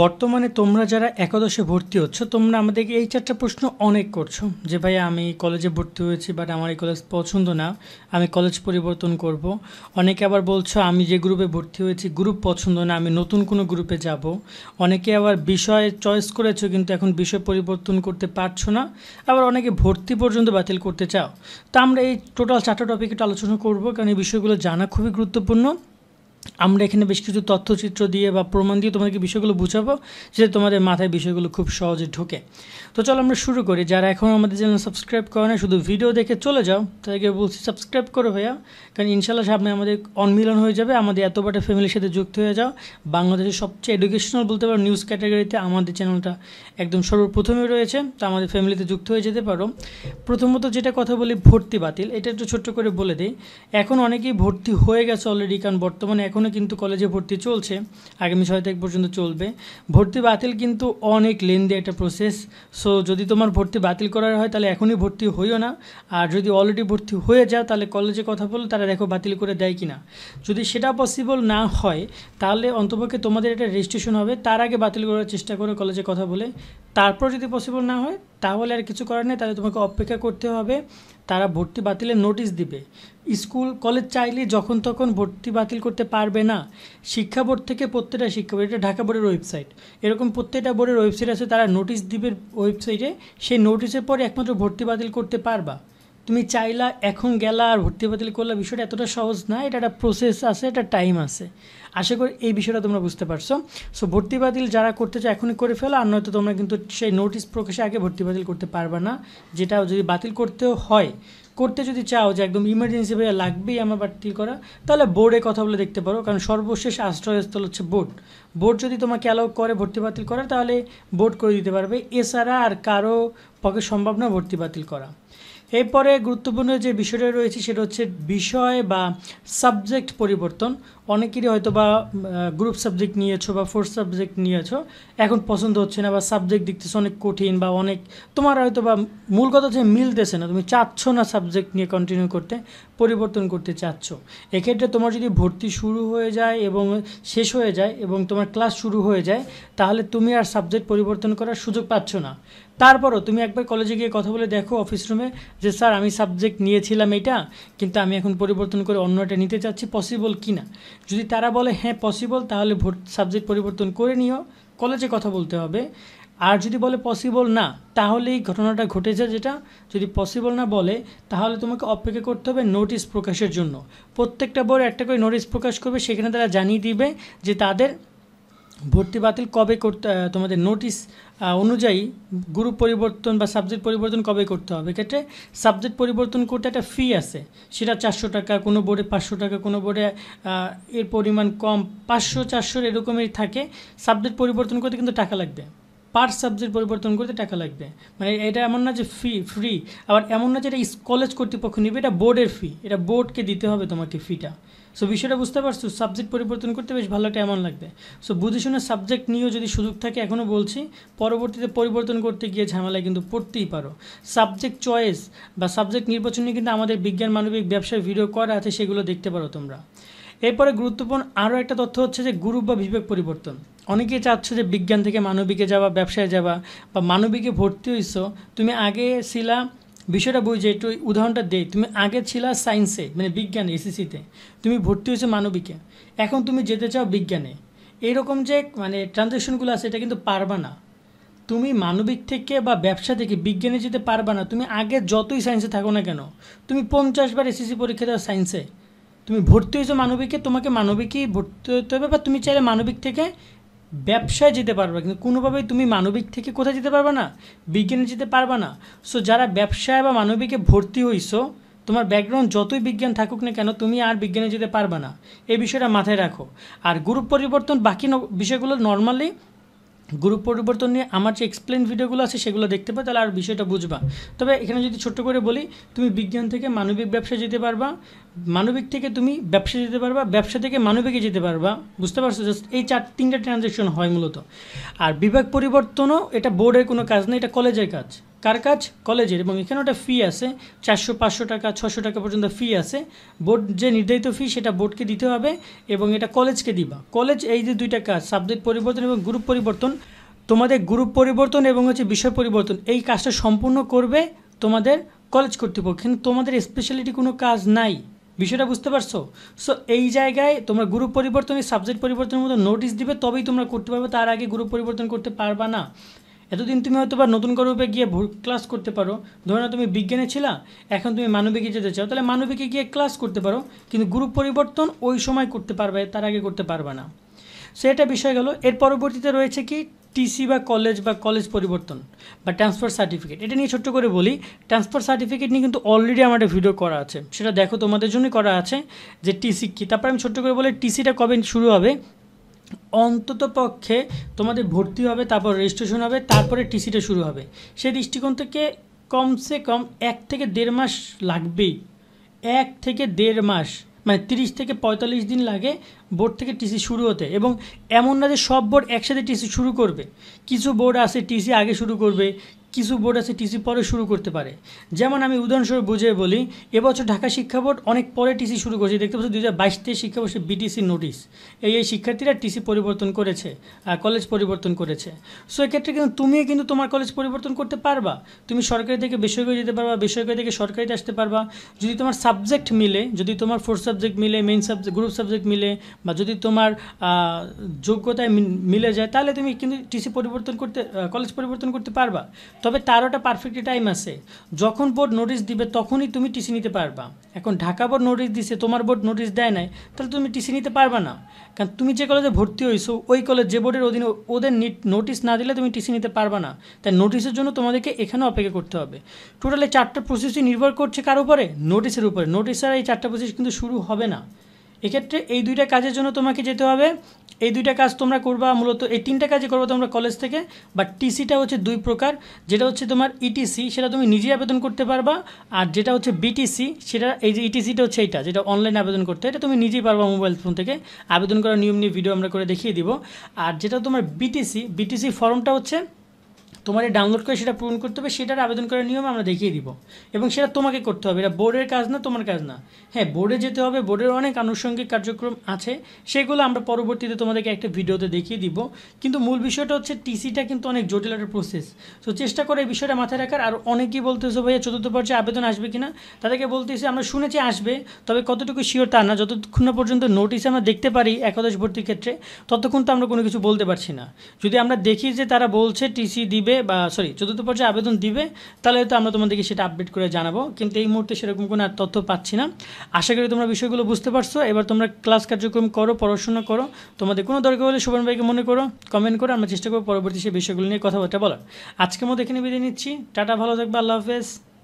বর্তমানে তোমরা যারা একাদশে ভর্তি হচ্ছ তোমরা আমাদেরকে এই চারটা প্রশ্ন অনেক করছো যে ভাই আমি কলেজে ভর্তি হয়েছি বাট আমার এই কলেজ পছন্দ না আমি কলেজ পরিবর্তন করব। অনেকে আবার বলছো আমি যে গ্রুপে ভর্তি হয়েছি গ্রুপ পছন্দ না আমি নতুন কোনো গ্রুপে যাব। অনেকে আবার বিষয়ে চয়েস করেছো কিন্তু এখন বিষয় পরিবর্তন করতে পারছো না আবার অনেকে ভর্তি পর্যন্ত বাতিল করতে চাও তা আমরা এই টোটাল চারটা টপিক একটু আলোচনা করবো কারণ এই বিষয়গুলো জানা খুবই গুরুত্বপূর্ণ আমরা এখানে বেশ কিছু তথ্যচিত্র দিয়ে বা প্রমাণ দিয়ে তোমাদেরকে বিষয়গুলো বুঝাবো যে তোমাদের মাথায় বিষয়গুলো খুব সহজে ঢোকে তো চলো আমরা শুরু করি যারা এখন আমাদের চ্যানেল সাবস্ক্রাইব করে না শুধু ভিডিও দেখে চলে যাও তাদেরকে বলছি সাবস্ক্রাইব করো ভাইয়া কারণ ইনশাল্লাহ সামনে আমাদের অনমিলন হয়ে যাবে আমাদের এত বড় ফ্যামিলির সাথে যুক্ত হয়ে যাও বাংলাদেশের সবচেয়ে এডুকেশনাল বলতে পারো নিউজ ক্যাটাগরিতে আমাদের চ্যানেলটা একদম সর্বপ্রথমে রয়েছে তো আমাদের ফ্যামিলিতে যুক্ত হয়ে যেতে পারো প্রথমত যেটা কথা বলি ভর্তি বাতিল এটা একটু ছোট্ট করে বলে দিই এখন অনেকেই ভর্তি হয়ে গেছে অলরেডি কারণ বর্তমানে এখন এখনও কিন্তু কলেজে ভর্তি চলছে আগামী ছয় তারিখ পর্যন্ত চলবে ভর্তি বাতিল কিন্তু অনেক লেন্দি একটা প্রসেস সো যদি তোমার ভর্তি বাতিল করার হয় তাহলে এখনই ভর্তি হইও না আর যদি অলরেডি ভর্তি হয়ে যাও তাহলে কলেজে কথা বলো তারা দেখো বাতিল করে দেয় কি না যদি সেটা পসিবল না হয় তাহলে অন্তপক্ষে তোমাদের একটা রেজিস্ট্রেশন হবে তার আগে বাতিল করার চেষ্টা করে কলেজে কথা বলে তারপর যদি পসিবল না হয় তাহলে আর কিছু করার নেই তাহলে তোমাকে অপেক্ষা করতে হবে তারা ভর্তি বাতিলের নোটিশ দিবে স্কুল কলেজ চাইলে যখন তখন ভর্তি বাতিল করতে পারবে না শিক্ষা বোর্ড থেকে প্রত্যেকটা শিক্ষা বোর্ড এটা ঢাকা বোর্ডের ওয়েবসাইট এরকম প্রত্যেকটা বোর্ডের ওয়েবসাইট আছে তারা নোটিশ দিবে ওয়েবসাইটে সেই নোটিশের পরে একমাত্র ভর্তি বাতিল করতে পারবা তুমি চাইলা এখন গেলা আর ভর্তি বাতিল করলা বিষয়টা এতটা সহজ না এটা একটা প্রসেস আছে এটা টাইম আছে আশা করি এই বিষয়টা তোমরা বুঝতে পারছো সো ভর্তি বাতিল যারা করতে চাও এখনই করে ফেলো আর নয়তো তোমরা কিন্তু সেই নোটিশ প্রকাশে আগে ভর্তি বাতিল করতে পারবে না যেটা যদি বাতিল করতেও হয় করতে যদি চাও যে একদম ইমার্জেন্সি ভাবে লাগবেই আমার বাতিল করা তাহলে বোর্ডে কথা বলে দেখতে পারো কারণ সর্বশেষ আশ্রয়স্থল হচ্ছে বোর্ড বোর্ড যদি তোমাকে অ্যালাউ করে ভর্তি বাতিল করা তাহলে বোর্ড করে দিতে পারবে এছাড়া আর কারো পক্ষে সম্ভব না ভর্তি বাতিল করা এরপরে গুরুত্বপূর্ণ যে বিষয়টা রয়েছে সেটা হচ্ছে বিষয় বা সাবজেক্ট পরিবর্তন অনেকেরই হয়তো বা গ্রুপ সাবজেক্ট নিয়েছো বা ফোর্থ সাবজেক্ট নিয়েছো এখন পছন্দ হচ্ছে না বা সাবজেক্ট দেখতেছো অনেক কঠিন বা অনেক তোমার হয়তো বা মূল কথা হচ্ছে মিলতেছে না তুমি চাচ্ছ না সাবজেক্ট নিয়ে কন্টিনিউ করতে পরিবর্তন করতে চাচ্ছ এক্ষেত্রে তোমার যদি ভর্তি শুরু হয়ে যায় এবং শেষ হয়ে যায় এবং তোমার ক্লাস শুরু হয়ে যায় তাহলে তুমি আর সাবজেক্ট পরিবর্তন করার সুযোগ পাচ্ছ না তারপরও তুমি একবার কলেজে গিয়ে কথা বলে দেখো অফিস রুমে যে স্যার আমি সাবজেক্ট নিয়েছিলাম এটা কিন্তু আমি এখন পরিবর্তন করে অন্য একটা নিতে চাচ্ছি পসিবল কি না যদি তারা বলে হ্যাঁ পসিবল তাহলে ভোট সাবজেক্ট পরিবর্তন করে নিও কলেজে কথা বলতে হবে আর যদি বলে পসিবল না তাহলে এই ঘটনাটা ঘটেছে যেটা যদি পসিবল না বলে তাহলে তোমাকে অপেক্ষা করতে হবে নোটিশ প্রকাশের জন্য প্রত্যেকটা বোর্ড একটা করে নোটিশ প্রকাশ করবে সেখানে তারা জানিয়ে দিবে যে তাদের ভর্তি বাতিল কবে করতে তোমাদের নোটিশ অনুযায়ী গ্রুপ পরিবর্তন বা সাবজেক্ট পরিবর্তন কবে করতে হবে এক্ষেত্রে সাবজেক্ট পরিবর্তন করতে একটা ফি আছে সেটা চারশো টাকা কোনো বোর্ডে পাঁচশো টাকা কোনো বোর্ডে এর পরিমাণ কম পাঁচশো চারশোর এরকমই থাকে সাবজেক্ট পরিবর্তন করতে কিন্তু টাকা লাগবে পার সাবজেক্ট পরিবর্তন করতে টাকা লাগবে মানে এটা এমন না যে ফি ফ্রি আবার এমন না যে এটা কলেজ কর্তৃপক্ষ নেবে এটা বোর্ডের ফি এটা বোর্ডকে দিতে হবে তোমাকে ফিটা সো বিষয়টা বুঝতে পারছো সাবজেক্ট পরিবর্তন করতে বেশ ভালো একটা অ্যামাউন্ট লাগবে সো বুঝে শুনে সাবজেক্ট নিয়েও যদি সুযোগ থাকে এখনও বলছি পরবর্তীতে পরিবর্তন করতে গিয়ে ঝামেলায় কিন্তু পড়তেই পারো সাবজেক্ট চয়েস বা সাবজেক্ট নির্বাচন নিয়ে কিন্তু আমাদের বিজ্ঞান মানবিক ব্যবসার ভিডিও করা আছে সেগুলো দেখতে পারো তোমরা এরপরে গুরুত্বপূর্ণ আরও একটা তথ্য হচ্ছে যে গ্রুপ বা বিবেক পরিবর্তন অনেকেই চাচ্ছ যে বিজ্ঞান থেকে মানবিকে যাওয়া ব্যবসায় যাওয়া বা মানবিকে ভর্তি হইছো তুমি আগে ছিলা বিষয়টা বুঝে একটু উদাহরণটা দেই তুমি আগে ছিল সায়েন্সে মানে বিজ্ঞানে এসএসসিতে e তুমি ভর্তি হয়েছো মানবিকে এখন তুমি যেতে চাও বিজ্ঞানে এরকম যে মানে ট্রানজেকশনগুলো আছে এটা কিন্তু পারবা না তুমি মানবিক থেকে বা ব্যবসা থেকে বিজ্ঞানে যেতে পারবা না তুমি আগে যতই সায়েন্সে থাকো না কেন তুমি পঞ্চাশ বার এসএসসি e পরীক্ষা দাও সায়েন্সে তুমি ভর্তি হয়েছো মানবিকে তোমাকে মানবিকই ভর্তি হতে হবে বা তুমি চাইলে মানবিক থেকে ব্যবসায় যেতে পারবে কিন্তু কোনোভাবেই তুমি মানবিক থেকে কোথায় যেতে পারবে না বিজ্ঞানে যেতে পারবে না সো যারা ব্যবসায় বা মানবিকে ভর্তি হইছো তোমার ব্যাকগ্রাউন্ড যতই বিজ্ঞান থাকুক না কেন তুমি আর বিজ্ঞানে যেতে পারবে না এই বিষয়টা মাথায় রাখো আর গ্রুপ পরিবর্তন বাকি বিষয়গুলো নর্মালি গ্রুপ পরিবর্তন নিয়ে আমার যে এক্সপ্লেন ভিডিওগুলো আছে সেগুলো দেখতে পাবে তাহলে আর বিষয়টা বুঝবা তবে এখানে যদি ছোট্ট করে বলি তুমি বিজ্ঞান থেকে মানবিক ব্যবসা যেতে পারবা মানবিক থেকে তুমি ব্যবসা যেতে পারবা ব্যবসা থেকে মানবিকে যেতে পারবা বুঝতে পারছো জাস্ট এই চার তিনটা ট্রানজ্যাকশন হয় মূলত আর বিভাগ পরিবর্তনও এটা বোর্ডের কোনো কাজ নেই এটা কলেজের কাজ কার কাজ কলেজের এবং এখানে একটা ফি আছে চারশো পাঁচশো টাকা ছশো টাকা পর্যন্ত ফি আছে বোর্ড যে নির্ধারিত ফি সেটা বোর্ডকে দিতে হবে এবং এটা কলেজকে দিবা কলেজ এই যে দুইটা কাজ সাবজেক্ট পরিবর্তন এবং গ্রুপ পরিবর্তন তোমাদের গ্রুপ পরিবর্তন এবং হচ্ছে বিষয় পরিবর্তন এই কাজটা সম্পূর্ণ করবে তোমাদের কলেজ কর্তৃপক্ষ কিন্তু তোমাদের স্পেশালিটি কোনো কাজ নাই বিষয়টা বুঝতে পারছো সো এই জায়গায় তোমরা গ্রুপ পরিবর্তনের সাবজেক্ট পরিবর্তনের মতো নোটিশ দিবে তবেই তোমরা করতে পারবে তার আগে গ্রুপ পরিবর্তন করতে পারবা না এতদিন তুমি হয়তো বা নতুন রূপে গিয়ে ক্লাস করতে পারো ধরে না তুমি বিজ্ঞানে ছিলা এখন তুমি মানবিকে যেতে চাও তাহলে মানবিকে গিয়ে ক্লাস করতে পারো কিন্তু গ্রুপ পরিবর্তন ওই সময় করতে পারবে তার আগে করতে পারবে না সেটা বিষয় গেল এর পরবর্তীতে রয়েছে কি টিসি বা কলেজ বা কলেজ পরিবর্তন বা ট্রান্সফার সার্টিফিকেট এটা নিয়ে ছোট্ট করে বলি ট্রান্সফার সার্টিফিকেট নিয়ে কিন্তু অলরেডি আমার একটা ভিডিও করা আছে সেটা দেখো তোমাদের জন্যই করা আছে যে টিসি কী তারপর আমি ছোট্ট করে বলি টিসিটা কবে শুরু হবে অন্তত পক্ষে তোমাদের ভর্তি হবে তারপর রেজিস্ট্রেশন হবে তারপরে টিসিটা শুরু হবে সেই দৃষ্টিকোণ থেকে কমসে কম এক থেকে দেড় মাস লাগবেই এক থেকে দেড় মাস মানে তিরিশ থেকে পঁয়তাল্লিশ দিন লাগে বোর্ড থেকে টিসি শুরু হতে এবং এমন না যে সব বোর্ড একসাথে টিসি শুরু করবে কিছু বোর্ড আছে টিসি আগে শুরু করবে কিছু বোর্ড আছে টিসি পরে শুরু করতে পারে যেমন আমি উদাহরণস্বরূপ বুঝিয়ে বলি এবছর ঢাকা শিক্ষা বোর্ড অনেক পরে টিসি শুরু করেছে দেখতে পাচ্ছি দু হাজার বাইশ তেইশ শিক্ষাবর্ষে বিটিসি নোটিশ এই এই শিক্ষার্থীরা টিসি পরিবর্তন করেছে কলেজ পরিবর্তন করেছে সো এক্ষেত্রে কিন্তু তুমি কিন্তু তোমার কলেজ পরিবর্তন করতে পারবা তুমি সরকারি থেকে বেসরকারি যেতে পারবা বেসরকারি থেকে সরকারিতে আসতে পারবা যদি তোমার সাবজেক্ট মিলে যদি তোমার ফোর্থ সাবজেক্ট মিলে মেইন সাবজেক্ট গ্রুপ সাবজেক্ট মিলে বা যদি তোমার যোগ্যতায় মিলে যায় তাহলে তুমি কিন্তু টিসি পরিবর্তন করতে কলেজ পরিবর্তন করতে পারবা তবে তারওটা পারফেক্ট টাইম আছে যখন বোর্ড নোটিশ দিবে তখনই তুমি টিসি নিতে পারবা এখন ঢাকা বোর্ড নোটিশ দিছে তোমার বোর্ড নোটিশ দেয় নাই তাহলে তুমি টিসি নিতে পারবা না কারণ তুমি যে কলেজে ভর্তি হয়েছো ওই কলেজ যে বোর্ডের অধীনে ওদের নোটিশ না দিলে তুমি টিসি নিতে পারবা না তাই নোটিশের জন্য তোমাদেরকে এখানে অপেক্ষা করতে হবে টোটালি চারটা প্রসেসই নির্ভর করছে কার উপরে নোটিশের উপরে নোটিশ ছাড়া এই চারটা প্রসেস কিন্তু শুরু হবে না এক্ষেত্রে এই দুইটা কাজের জন্য তোমাকে যেতে হবে এই দুইটা কাজ তোমরা করবা মূলত এই তিনটা কাজই করবো তোমরা কলেজ থেকে বা টিসিটা হচ্ছে দুই প্রকার যেটা হচ্ছে তোমার ইটিসি e সেটা তুমি নিজেই আবেদন করতে পারবা আর যেটা হচ্ছে বিটিসি সেটা এই যে ইটিসিটা e হচ্ছে এইটা যেটা অনলাইন আবেদন করতে এটা তুমি নিজেই পারবা মোবাইল ফোন থেকে আবেদন করার নিয়ম নিয়ে ভিডিও আমরা করে দেখিয়ে দিব আর যেটা তোমার বিটিসি বিটিসি ফর্মটা হচ্ছে তোমাদের ডাউনলোড করে সেটা পূরণ করতে হবে সেটার আবেদন করার নিয়ম আমরা দেখিয়ে দিব এবং সেটা তোমাকে করতে হবে এটা বোর্ডের কাজ না তোমার কাজ না হ্যাঁ বোর্ডে যেতে হবে বোর্ডের অনেক আনুষঙ্গিক কার্যক্রম আছে সেগুলো আমরা পরবর্তীতে তোমাদেরকে একটা ভিডিওতে দেখিয়ে দিব কিন্তু মূল বিষয়টা হচ্ছে টিসিটা কিন্তু অনেক জটিল একটা প্রসেস তো চেষ্টা করে এই বিষয়টা মাথায় রাখার আর অনেকেই বলতেছে ভাইয়া চতুর্থ পর্যায়ে আবেদন আসবে কিনা তাদেরকে বলতেছি আমরা শুনেছি আসবে তবে কতটুকু শিওর তা না যতক্ষণ না পর্যন্ত নোটিস আমরা দেখতে পারি একাদশ ভর্তির ক্ষেত্রে ততক্ষণ তো আমরা কোনো কিছু বলতে পারছি না যদি আমরা দেখি যে তারা বলছে টিসি দিবে দিবে বা সরি চতুর্থ পর্যায়ে আবেদন দিবে তাহলে তো আমরা তোমাদেরকে সেটা আপডেট করে জানাবো কিন্তু এই মুহূর্তে সেরকম কোনো আর তথ্য পাচ্ছি না আশা করি তোমরা বিষয়গুলো বুঝতে পারছো এবার তোমরা ক্লাস কার্যক্রম করো পড়াশোনা করো তোমাদের কোনো দরকার হলে সুবর্ণ ভাইকে মনে করো কমেন্ট করো আমরা চেষ্টা করবো পরবর্তী সেই বিষয়গুলো নিয়ে কথাবার্তা বলার আজকের মতো এখানে বিদায় নিচ্ছি টাটা ভালো থাকবে আল্লাহ হাফেজ